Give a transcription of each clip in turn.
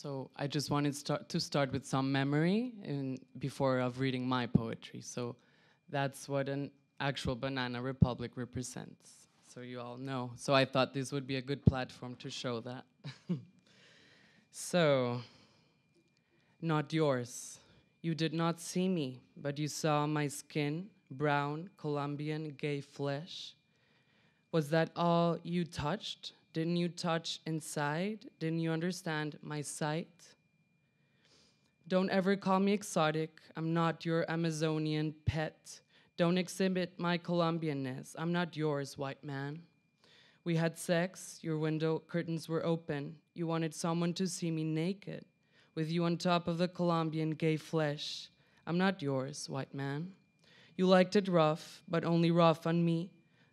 So I just wanted start to start with some memory in, before of reading my poetry. So that's what an actual banana republic represents. So you all know. So I thought this would be a good platform to show that. so, not yours. You did not see me, but you saw my skin, brown, Colombian, gay flesh. Was that all you touched? Didn't you touch inside? Didn't you understand my sight? Don't ever call me exotic. I'm not your Amazonian pet. Don't exhibit my Colombianness. I'm not yours, white man. We had sex, your window curtains were open. You wanted someone to see me naked, with you on top of the Colombian gay flesh. I'm not yours, white man. You liked it rough, but only rough on me.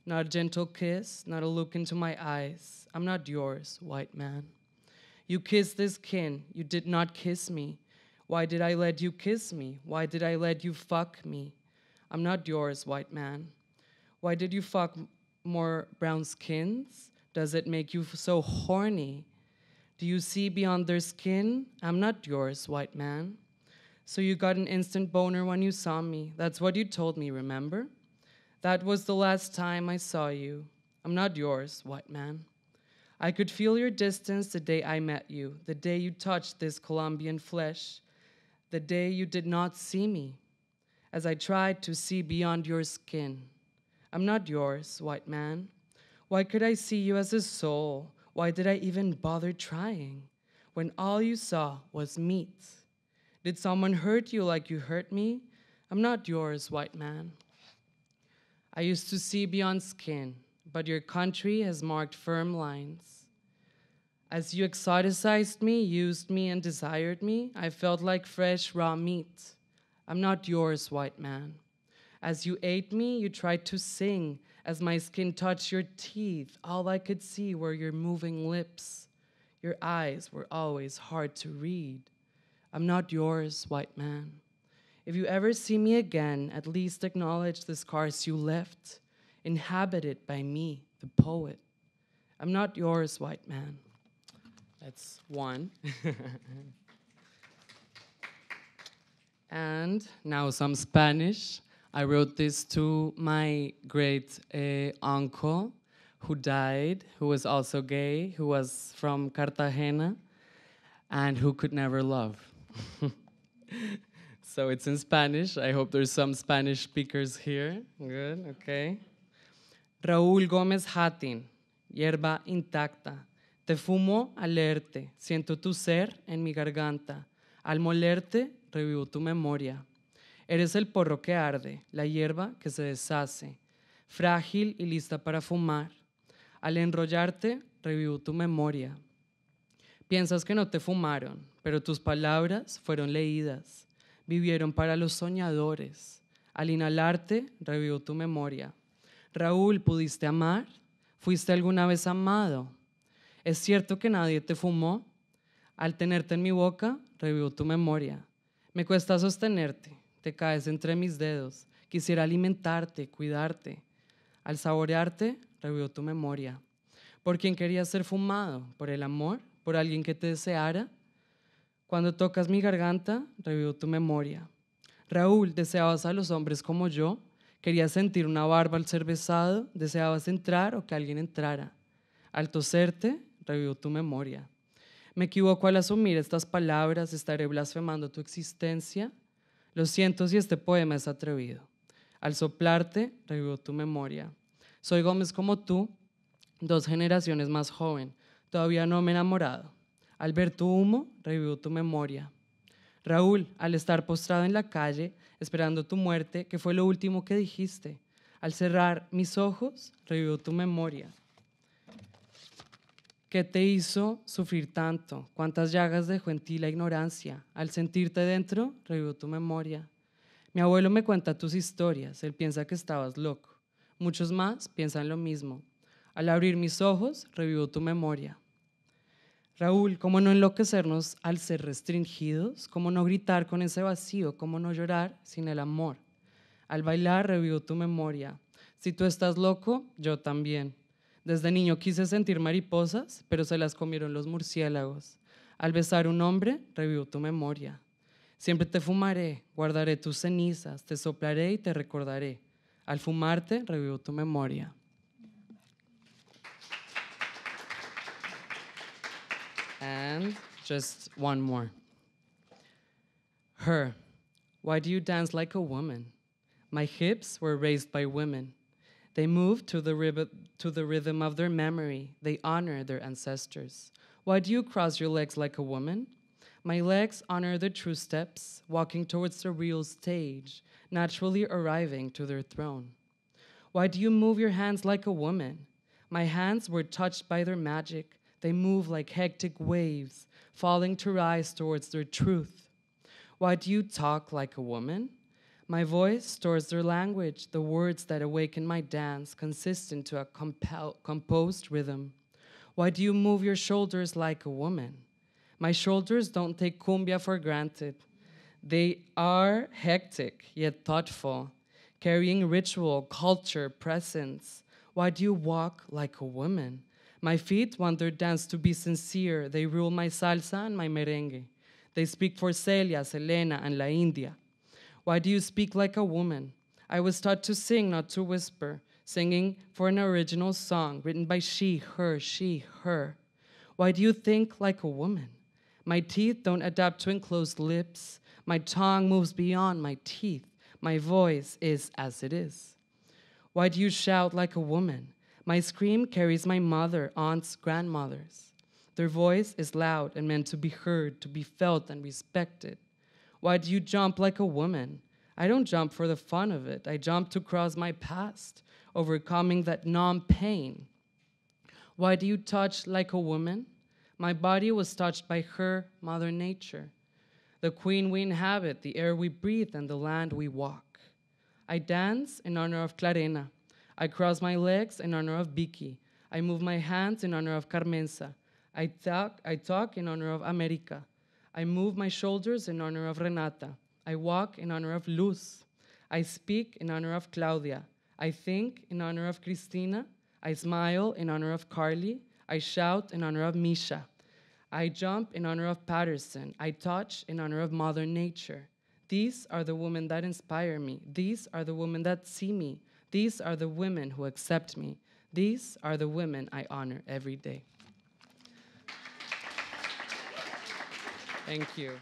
Not a gentle kiss, not a look into my eyes. I'm not yours, white man. You kissed this kin, you did not kiss me. Why did I let you kiss me? Why did I let you fuck me? I'm not yours, white man. Why did you fuck more brown skins? Does it make you so horny? Do you see beyond their skin? I'm not yours, white man. So you got an instant boner when you saw me. That's what you told me, remember? That was the last time I saw you. I'm not yours, white man. I could feel your distance the day I met you, the day you touched this Colombian flesh, the day you did not see me, as I tried to see beyond your skin. I'm not yours, white man. Why could I see you as a soul? Why did I even bother trying when all you saw was meat? Did someone hurt you like you hurt me? I'm not yours, white man. I used to see beyond skin, but your country has marked firm lines. As you exoticized me, used me, and desired me, I felt like fresh, raw meat. I'm not yours, white man. As you ate me, you tried to sing. As my skin touched your teeth, all I could see were your moving lips. Your eyes were always hard to read. I'm not yours, white man. If you ever see me again, at least acknowledge this scars you left, inhabited by me, the poet. I'm not yours, white man. That's one. and now some Spanish. I wrote this to my great uh, uncle who died, who was also gay, who was from Cartagena, and who could never love. So it's in Spanish. I hope there's some Spanish speakers here. Good, okay. Raúl Gómez Hatin, hierba intacta. Te fumo al leerte, siento tu ser en mi garganta. Al molerte, revivo tu memoria. Eres el porro que arde, la hierba que se deshace, frágil y lista para fumar. Al enrollarte, revivo tu memoria. Piensas que no te fumaron, pero tus palabras fueron leídas vivieron para los soñadores. Al inhalarte, revivió tu memoria. Raúl, ¿pudiste amar? ¿Fuiste alguna vez amado? ¿Es cierto que nadie te fumó? Al tenerte en mi boca, revivió tu memoria. Me cuesta sostenerte, te caes entre mis dedos. Quisiera alimentarte, cuidarte. Al saborearte, revivió tu memoria. ¿Por quien querías ser fumado? ¿Por el amor? ¿Por alguien que te deseara? Cuando tocas mi garganta, revivo tu memoria. Raúl, deseabas a los hombres como yo, querías sentir una barba al ser deseabas entrar o que alguien entrara. Al toserte, revivo tu memoria. Me equivoco al asumir estas palabras, estaré blasfemando tu existencia. Lo siento si este poema es atrevido. Al soplarte, revivo tu memoria. Soy Gómez como tú, dos generaciones más joven. Todavía no me he enamorado. Al ver tu humo, revivió tu memoria. Raúl, al estar postrado en la calle, esperando tu muerte, que fue lo último que dijiste, al cerrar mis ojos, revivió tu memoria. ¿Qué te hizo sufrir tanto? ¿Cuántas llagas dejó en ti la ignorancia? Al sentirte dentro, revivió tu memoria. Mi abuelo me cuenta tus historias, él piensa que estabas loco. Muchos más piensan lo mismo. Al abrir mis ojos, revivió tu memoria. Raúl, ¿cómo no enloquecernos al ser restringidos? ¿Cómo no gritar con ese vacío? ¿Cómo no llorar sin el amor? Al bailar revivo tu memoria. Si tú estás loco, yo también. Desde niño quise sentir mariposas, pero se las comieron los murciélagos. Al besar un hombre, revivo tu memoria. Siempre te fumaré, guardaré tus cenizas, te soplaré y te recordaré. Al fumarte, revivo tu memoria. And just one more. Her, why do you dance like a woman? My hips were raised by women. They move to the, rib- to the rhythm of their memory. They honor their ancestors. Why do you cross your legs like a woman? My legs honor the true steps, walking towards the real stage, naturally arriving to their throne. Why do you move your hands like a woman? My hands were touched by their magic. They move like hectic waves, falling to rise towards their truth. Why do you talk like a woman? My voice stores their language, the words that awaken my dance, consistent to a composed rhythm. Why do you move your shoulders like a woman? My shoulders don't take cumbia for granted. They are hectic, yet thoughtful, carrying ritual, culture, presence. Why do you walk like a woman? My feet want their dance to be sincere. They rule my salsa and my merengue. They speak for Celia, Selena, and La India. Why do you speak like a woman? I was taught to sing, not to whisper, singing for an original song written by she, her, she, her. Why do you think like a woman? My teeth don't adapt to enclosed lips. My tongue moves beyond my teeth. My voice is as it is. Why do you shout like a woman? My scream carries my mother, aunts, grandmothers. Their voice is loud and meant to be heard, to be felt and respected. Why do you jump like a woman? I don't jump for the fun of it. I jump to cross my past, overcoming that numb pain. Why do you touch like a woman? My body was touched by her, Mother Nature. The queen we inhabit, the air we breathe, and the land we walk. I dance in honor of Clarena, I cross my legs in honor of Vicky. I move my hands in honor of Carmenza. I talk, I talk in honor of America. I move my shoulders in honor of Renata. I walk in honor of Luz. I speak in honor of Claudia. I think in honor of Cristina. I smile in honor of Carly. I shout in honor of Misha. I jump in honor of Patterson. I touch in honor of Mother Nature. These are the women that inspire me. These are the women that see me. These are the women who accept me. These are the women I honor every day. Thank you.